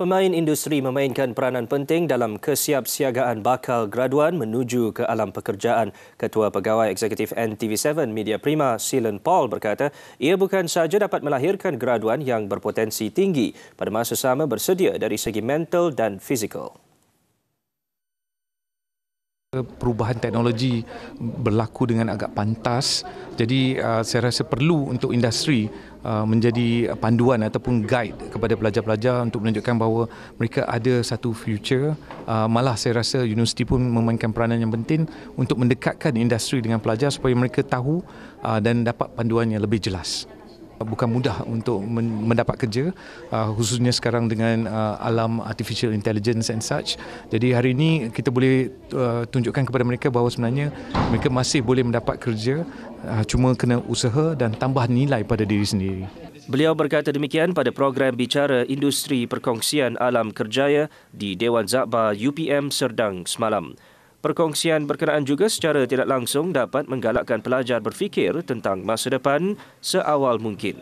Pemain industri memainkan peranan penting dalam kesiapsiagaan bakal graduan menuju ke alam pekerjaan. Ketua Pegawai Eksekutif NTV7 Media Prima, Silen Paul berkata, ia bukan sahaja dapat melahirkan graduan yang berpotensi tinggi, pada masa sama bersedia dari segi mental dan fizikal perubahan teknologi berlaku dengan agak pantas. Jadi uh, saya rasa perlu untuk industri uh, menjadi panduan ataupun guide kepada pelajar-pelajar untuk menunjukkan bahawa mereka ada satu future. Uh, malah saya rasa universiti pun memainkan peranan yang penting untuk mendekatkan industri dengan pelajar supaya mereka tahu dan dapat panduan yang lebih jelas bukan mudah untuk mendapat kerja uh, khususnya sekarang dengan uh, alam artificial intelligence and such. Jadi hari ini kita boleh uh, tunjukkan kepada mereka bahawa sebenarnya mereka masih boleh mendapat kerja cuma kena usaha dan tambah nilai pada diri sendiri. Beliau berkata demikian pada program bicara industri perkongsian alam kerjaya di Dewan Zakba UPM Serdang semalam. Perkongsian berkenaan juga secara tidak langsung dapat menggalakkan pelajar berfikir tentang masa depan seawal mungkin.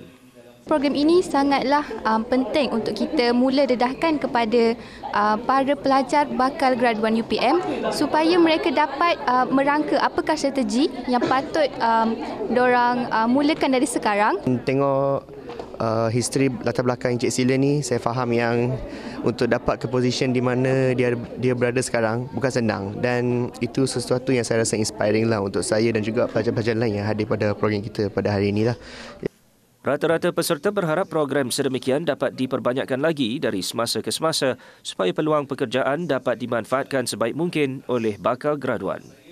Program ini sangatlah um, penting untuk kita mula dedahkan kepada uh, para pelajar bakal graduan UPM supaya mereka dapat uh, merangka apakah strategi yang patut um, diorang uh, mulakan dari sekarang. Tengok uh, history latar belakang Encik Sila ni saya faham yang untuk dapat ke position di mana dia dia berada sekarang bukan senang dan itu sesuatu yang saya rasa inspiring lah untuk saya dan juga pelajar-pelajar lain yang hadir pada program kita pada hari ini lah. Rata-rata peserta berharap program sedemikian dapat diperbanyakkan lagi dari semasa ke semasa supaya peluang pekerjaan dapat dimanfaatkan sebaik mungkin oleh bakal graduan.